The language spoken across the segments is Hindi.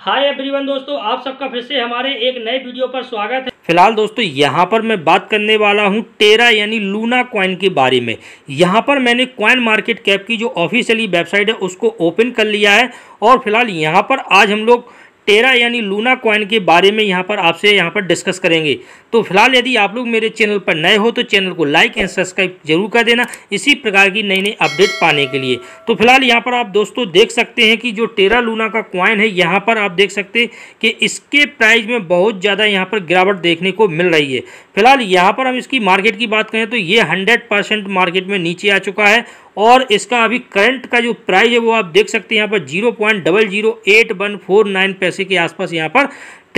हाय एवरीवन दोस्तों आप सबका फिर से हमारे एक नए वीडियो पर स्वागत है फिलहाल दोस्तों यहाँ पर मैं बात करने वाला हूँ टेरा यानी लूना कॉइन के बारे में यहाँ पर मैंने कॉइन मार्केट कैप की जो ऑफिशियली वेबसाइट है उसको ओपन कर लिया है और फिलहाल यहाँ पर आज हम लोग टेरा यानी लूना कॉइन के बारे में यहाँ पर आपसे यहाँ पर डिस्कस करेंगे तो फिलहाल यदि आप लोग मेरे चैनल पर नए हो तो चैनल को लाइक एंड सब्सक्राइब जरूर कर देना इसी प्रकार की नई नई अपडेट पाने के लिए तो फिलहाल यहाँ पर आप दोस्तों देख सकते हैं कि जो टेरा लूना का कॉइन है यहाँ पर आप देख सकते हैं कि इसके प्राइस में बहुत ज़्यादा यहाँ पर गिरावट देखने को मिल रही है फिलहाल यहाँ पर हम इसकी मार्केट की बात करें तो ये हंड्रेड मार्केट में नीचे आ चुका है और इसका अभी करंट का जो प्राइस है वो आप देख सकते हैं यहाँ पर zero point double zero eight one four nine पैसे के आसपास यहाँ पर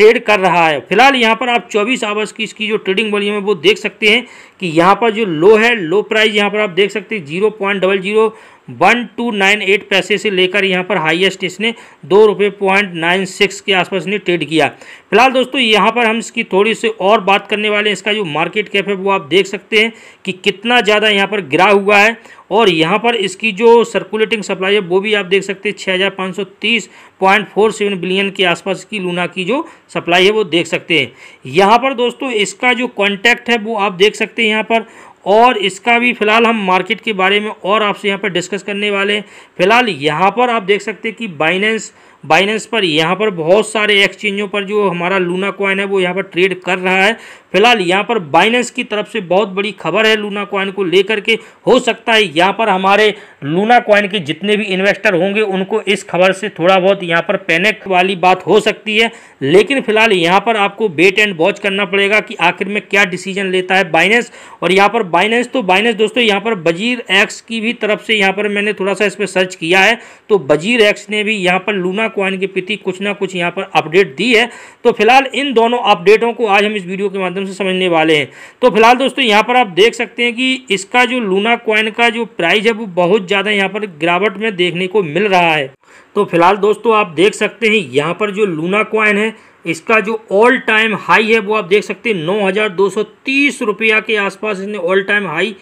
ट्रेड कर रहा है फिलहाल यहाँ पर आप 24 आवर्स की इसकी जो ट्रेडिंग वॉल्यूम है वो देख सकते हैं कि यहाँ पर जो लो है लो प्राइस यहाँ पर आप देख सकते हैं zero point double zero one two nine eight पैसे से लेकर यहाँ पर हाईएस्ट इसने दो रुपये पॉइंट नाइन सिक्स के आसपास ने ट्रेड किया फिलहाल दोस्तों यहाँ पर हम इसकी थोड़ी सी और बात करने वाले हैं इसका जो मार्केट कैप है वो आप देख सकते हैं कि कितना ज़्यादा यहाँ पर गिरा हुआ है और यहाँ पर इसकी जो सर्कुलेटिंग सप्लाई है वो भी आप देख सकते हैं छः बिलियन के आसपास की लूना की जो सप्लाई है वो देख सकते हैं यहाँ पर दोस्तों इसका जो कॉन्टैक्ट है वो आप देख सकते हैं यहाँ पर और इसका भी फिलहाल हम मार्केट के बारे में और आपसे यहाँ पर डिस्कस करने वाले हैं फिलहाल यहाँ पर आप देख सकते हैं कि बाइनेंस बाइनेंस पर यहाँ पर बहुत सारे एक्सचेंजों पर जो हमारा लूना कॉइन है वो यहाँ पर ट्रेड कर रहा है फिलहाल यहाँ पर बाइनेंस की तरफ से बहुत बड़ी खबर है लूना कॉइन को लेकर के हो सकता है यहाँ पर हमारे लूना कॉइन के जितने भी इन्वेस्टर होंगे उनको इस खबर से थोड़ा बहुत यहाँ पर पैनिक वाली बात हो सकती है लेकिन फिलहाल यहाँ पर आपको वेट एंड वॉच करना पड़ेगा कि आखिर में क्या डिसीजन लेता है बाइनेंस और यहाँ पर बाइनेंस तो बाइनेंस दोस्तों यहाँ पर बजीर एक्स की भी तरफ से यहाँ पर मैंने थोड़ा सा इस पर सर्च किया है तो बजीर एक्स ने भी यहाँ पर लूना सोना क्वाइन के प्रति कुछ ना कुछ यहाँ पर अपडेट दी है तो फिलहाल इन दोनों अपडेटों को आज हम इस वीडियो के माध्यम से समझने वाले हैं तो फिलहाल दोस्तों यहाँ पर आप देख सकते हैं कि इसका जो लूना क्वाइन का जो प्राइस है वो बहुत ज़्यादा यहाँ पर गिरावट में देखने को मिल रहा है तो फिलहाल दोस्तों आप देख सकते हैं यहाँ पर जो लूना क्वाइन है इसका जो ऑल टाइम हाई है वो आप देख सकते हैं नौ हज़ार दो सौ तीस रुपया के आसपास इसने ऑल टाइम हाई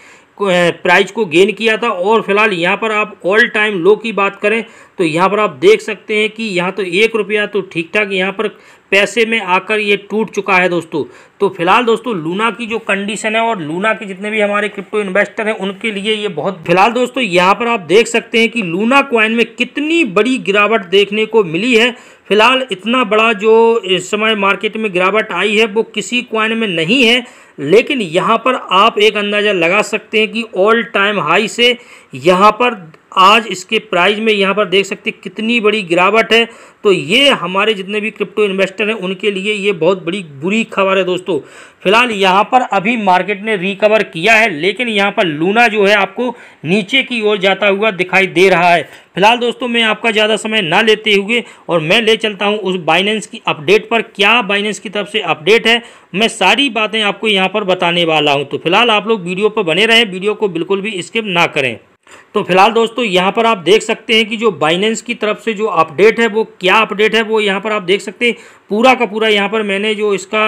प्राइस को गेन किया था और फिलहाल यहाँ पर आप ऑल टाइम लो की बात करें तो यहाँ पर आप देख सकते हैं कि यहाँ तो एक रुपया तो ठीक ठाक यहाँ पर पैसे में आकर ये टूट चुका है दोस्तों तो फिलहाल दोस्तों लूना की जो कंडीशन है और लूना के जितने भी हमारे क्रिप्टो इन्वेस्टर हैं उनके लिए ये बहुत फिलहाल दोस्तों यहाँ पर आप देख सकते हैं कि लूना क्वाइन में कितनी बड़ी गिरावट देखने को मिली है फिलहाल इतना बड़ा जो इस समय मार्केट में गिरावट आई है वो किसी क्वाइन में नहीं है लेकिन यहाँ पर आप एक अंदाज़ा लगा सकते हैं कि ऑल टाइम हाई से यहाँ पर आज इसके प्राइस में यहाँ पर देख सकते कितनी बड़ी गिरावट है तो ये हमारे जितने भी क्रिप्टो इन्वेस्टर हैं उनके लिए ये बहुत बड़ी बुरी खबर है दोस्तों फिलहाल यहाँ पर अभी मार्केट ने रिकवर किया है लेकिन यहाँ पर लूना जो है आपको नीचे की ओर जाता हुआ दिखाई दे रहा है फिलहाल दोस्तों मैं आपका ज़्यादा समय ना लेते हुए और मैं ले चलता हूँ उस बाइनेंस की अपडेट पर क्या बाइनेंस की तरफ से अपडेट है मैं सारी बातें आपको यहाँ पर बताने वाला हूँ तो फिलहाल आप लोग वीडियो पर बने रहें वीडियो को बिल्कुल भी स्किप ना करें तो फिलहाल दोस्तों यहाँ पर आप देख सकते हैं कि जो बाइनेंस की तरफ से जो अपडेट है वो क्या अपडेट है वो यहाँ पर आप देख सकते हैं पूरा का पूरा यहाँ पर मैंने जो इसका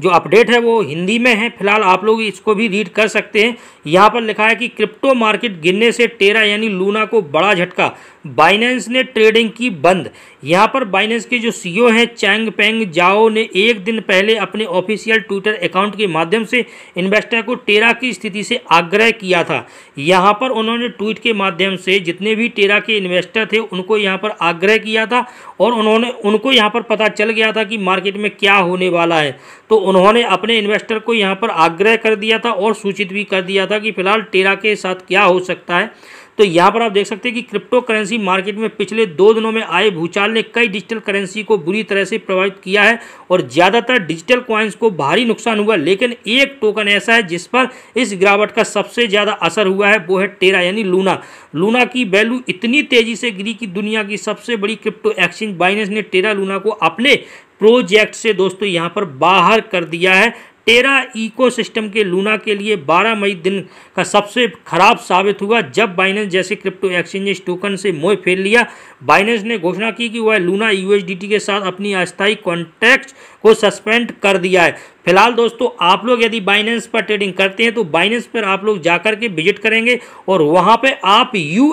जो अपडेट है वो हिंदी में है फिलहाल आप लोग इसको भी रीड कर सकते हैं यहाँ पर लिखा है कि क्रिप्टो मार्केट गिरने से टेरा यानी लूना को बड़ा झटका बाइनेंस ने ट्रेडिंग की बंद यहाँ पर बाइनेंस के जो सीईओ हैं चैंग पेंग जाओ ने एक दिन पहले अपने ऑफिशियल ट्विटर अकाउंट के माध्यम से इन्वेस्टर को टेरा की स्थिति से आग्रह किया था यहाँ पर उन्होंने ट्वीट के माध्यम से जितने भी टेरा के इन्वेस्टर थे उनको यहाँ पर आग्रह किया था और उन्होंने उनको यहाँ पर पता चल गया था कि मार्केट में क्या होने वाला है तो उन्होंने अपने इन्वेस्टर को यहाँ पर आग्रह कर दिया था और सूचित भी कर दिया था कि फिलहाल टेरा के साथ क्या हो सकता है तो यहाँ पर आप देख सकते हैं कि क्रिप्टो करेंसी मार्केट में पिछले दो दिनों में आए भूचाल ने कई डिजिटल करेंसी को बुरी तरह से प्रभावित किया है और ज़्यादातर डिजिटल क्वाइंस को भारी नुकसान हुआ लेकिन एक टोकन ऐसा है जिस पर इस गिरावट का सबसे ज़्यादा असर हुआ है वो है टेरा यानी लूना लूना की वैल्यू इतनी तेज़ी से गिरी कि दुनिया की सबसे बड़ी क्रिप्टो एक्सचेंज बाइनेंस ने टेरा लूना को अपने प्रोजेक्ट से दोस्तों यहाँ पर बाहर कर दिया है टेरा इकोसिस्टम के लूना के लिए 12 मई दिन का सबसे खराब साबित हुआ जब बाइनेंस जैसे क्रिप्टो एक्सचेंजेस टोकन से मोह फेल लिया बाइनेंस ने घोषणा की कि वह लूना यूएसडीटी के साथ अपनी अस्थायी कॉन्ट्रैक्ट को सस्पेंड कर दिया है फिलहाल दोस्तों आप लोग यदि बाइनेंस पर ट्रेडिंग करते हैं तो बाइनेंस पर आप लोग जाकर के विजिट करेंगे और वहां पर आप यू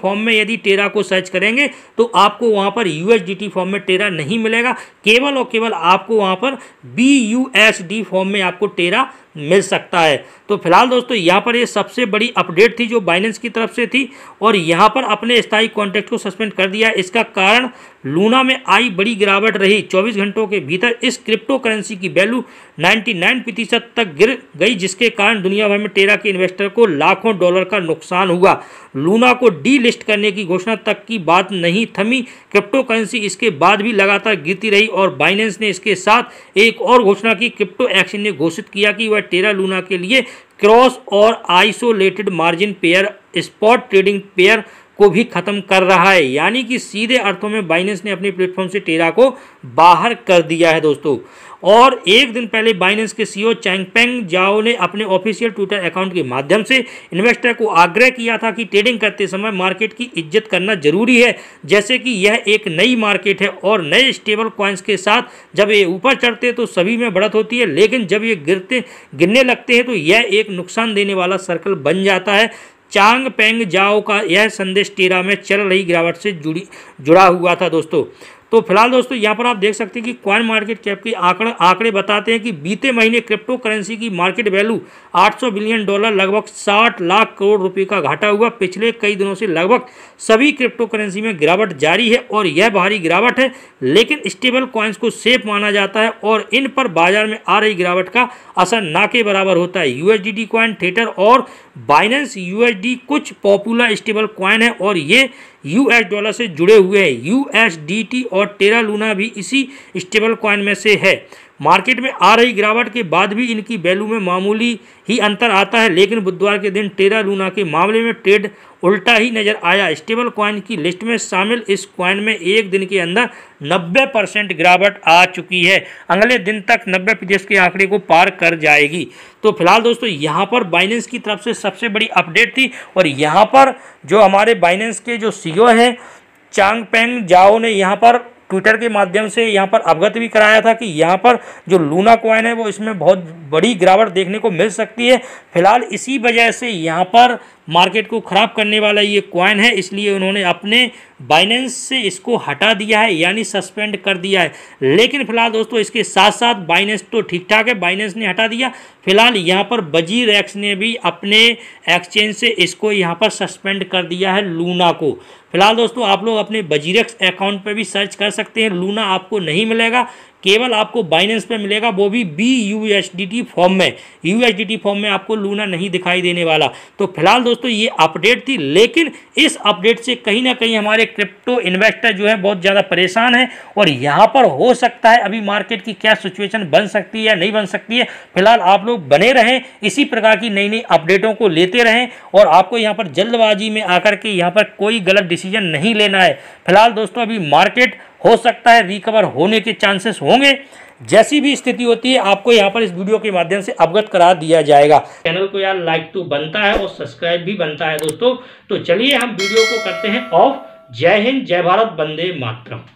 फॉर्म में यदि टेरा को सर्च करेंगे तो आपको वहां पर यू फॉर्म में टेरा नहीं मिलेगा केवल और केवल आपको वहां पर बी फॉर्म में आपको टेरा मिल सकता है तो फिलहाल दोस्तों यहाँ पर ये सबसे बड़ी अपडेट थी जो बाइनेंस की तरफ से थी और यहाँ पर अपने स्थायी कॉन्ट्रैक्ट को सस्पेंड कर दिया इसका कारण लूना में आई बड़ी गिरावट रही 24 घंटों के भीतर इस क्रिप्टो करेंसी की वैल्यू 99 प्रतिशत तक गिर गई जिसके कारण दुनिया भर में टेरा के इन्वेस्टर को लाखों डॉलर का नुकसान हुआ लूना को डीलिस्ट करने की घोषणा तक की बात नहीं थमी क्रिप्टो करेंसी इसके बाद भी लगातार गिरती रही और बाइनेंस ने इसके साथ एक और घोषणा की क्रिप्टो एक्शन ने घोषित किया कि वह पर टेरा लूना के लिए क्रॉस और isolated margin pair spot trading pair को भी खत्म कर रहा है यानी कि सीधे अर्थों में बाइनेंस ने अपने प्लेटफॉर्म से टेरा को बाहर कर दिया है दोस्तों और एक दिन पहले बाइनेंस के सीईओ चैंगपेंग जाओ ने अपने ऑफिशियल ट्विटर अकाउंट के माध्यम से इन्वेस्टर को आग्रह किया था कि ट्रेडिंग करते समय मार्केट की इज्जत करना जरूरी है जैसे कि यह एक नई मार्केट है और नए स्टेबल क्वाइंस के साथ जब ये ऊपर चढ़ते तो सभी में बढ़त होती है लेकिन जब ये गिरते गिरने लगते हैं तो यह एक नुकसान देने वाला सर्कल बन जाता है चांग पेंग जाओ का यह संदेश टेरा में चल रही गिरावट से जुड़ी जुड़ा हुआ था दोस्तों तो फिलहाल दोस्तों यहाँ पर आप देख सकते हैं कि क्वाइन मार्केट कैप के आंकड़े आंकड़े बताते हैं कि बीते महीने क्रिप्टो करेंसी की मार्केट वैल्यू 800 बिलियन डॉलर लगभग 60 लाख करोड़ रुपए का घाटा हुआ पिछले कई दिनों से लगभग सभी क्रिप्टो करेंसी में गिरावट जारी है और यह भारी गिरावट है लेकिन स्टेबल क्वाइंस को सेफ माना जाता है और इन पर बाजार में आ रही गिरावट का असर ना के बराबर होता है यूएसडी क्वाइन थिएटर और बाइनेंस यूएसडी कुछ पॉपुलर स्टेबल क्वाइन है और ये यूएस डॉलर से जुड़े हुए हैं यूएसडीटी और टेरा लूना भी इसी स्टेबल क्वाइन में से है मार्केट में आ रही गिरावट के बाद भी इनकी वैल्यू में मामूली ही अंतर आता है लेकिन बुधवार के दिन टेरा लूना के मामले में ट्रेड उल्टा ही नजर आया स्टेबल क्वाइन की लिस्ट में शामिल इस क्वाइन में एक दिन के अंदर 90 परसेंट गिरावट आ चुकी है अगले दिन तक 90 प्रतिशत के आंकड़े को पार कर जाएगी तो फिलहाल दोस्तों यहाँ पर बाइनेंस की तरफ से सबसे बड़ी अपडेट थी और यहाँ पर जो हमारे बाइनेंस के जो सी e हैं चांग पेंग जाओ ने यहाँ पर ट्विटर के माध्यम से यहाँ पर अवगत भी कराया था कि यहाँ पर जो लूना कॉइन है वो इसमें बहुत बड़ी गिरावट देखने को मिल सकती है फिलहाल इसी वजह से यहाँ पर मार्केट को ख़राब करने वाला ये कॉइन है इसलिए उन्होंने अपने बाइनेंस से इसको हटा दिया है यानी सस्पेंड कर दिया है लेकिन फिलहाल दोस्तों इसके साथ साथ बाइनेंस तो ठीक ठाक है बाइनेंस ने हटा दिया फिलहाल यहाँ पर बजीर एक्स ने भी अपने एक्सचेंज से इसको यहाँ पर सस्पेंड कर दिया है लूना को फिलहाल दोस्तों आप लोग अपने बजीरक्स अकाउंट पर भी सर्च कर सकते हैं लूना आपको नहीं मिलेगा केवल आपको बाइनेंस पर मिलेगा वो भी बी U S D T form में U S D T form में आपको लूना नहीं दिखाई देने वाला तो फिलहाल दोस्तों ये अपडेट थी लेकिन इस अपडेट से कहीं ना कहीं हमारे क्रिप्टो इन्वेस्टर जो है बहुत ज़्यादा परेशान है और यहाँ पर हो सकता है अभी मार्केट की क्या सिचुएशन बन सकती है या नहीं बन सकती है फिलहाल आप लोग बने रहें इसी प्रकार की नई नई अपडेटों को लेते रहें और आपको यहाँ पर जल्दबाजी में आकर के यहाँ पर कोई गलत डिसीजन नहीं लेना है फिलहाल दोस्तों अभी मार्केट हो सकता है रिकवर होने के चांसेस होंगे जैसी भी स्थिति होती है आपको यहाँ पर इस वीडियो के माध्यम से अवगत करा दिया जाएगा चैनल को यार लाइक तो बनता है और सब्सक्राइब भी बनता है दोस्तों तो चलिए हम वीडियो को करते हैं ऑफ जय हिंद जय भारत बंदे मातरम